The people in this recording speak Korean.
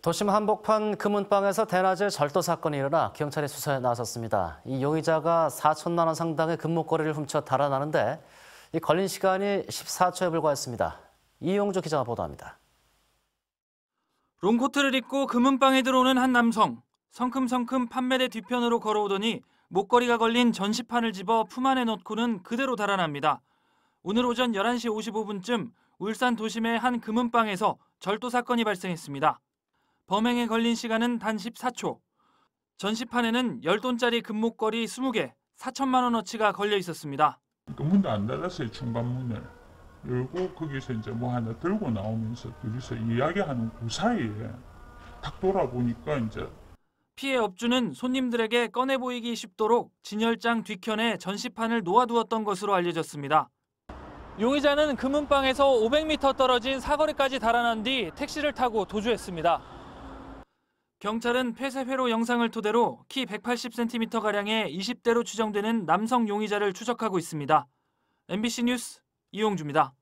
도심 한복판 금은방에서 대낮에 절도 사건이 일어나 경찰이 수사에 나섰습니다. 이 용의자가 4천만 원 상당의 금목걸이를 훔쳐 달아나는데 이 걸린 시간이 14초에 불과했습니다. 이용주 기자가 보도합니다. 롱코트를 입고 금은방에 들어오는 한 남성. 성큼성큼 판매대 뒤편으로 걸어오더니 목걸이가 걸린 전시판을 집어 품 안에 넣고는 그대로 달아납니다. 오늘 오전 11시 55분쯤 울산 도심의 한 금은방에서 절도 사건이 발생했습니다. 범행에 걸린 시간은 단 14초. 전시판에는 10돈짜리 금목걸이 20개, 4천만 원어치가 걸려 있었습니다. 그 문도 안 닫았어요, 중반문을. 열고 거기서 이제 뭐 하나 들고 나오면서 둘이서 이야기하는 그 사이에 딱 돌아보니까 이제 피해 업주는 손님들에게 꺼내 보이기 쉽도록 진열장 뒤편에 전시판을 놓아두었던 것으로 알려졌습니다. 용의자는 금은방에서 500m 떨어진 사거리까지 달아난 뒤 택시를 타고 도주했습니다. 경찰은 폐쇄회로 영상을 토대로 키 180cm가량의 20대로 추정되는 남성 용의자를 추적하고 있습니다. MBC 뉴스 이용주입니다.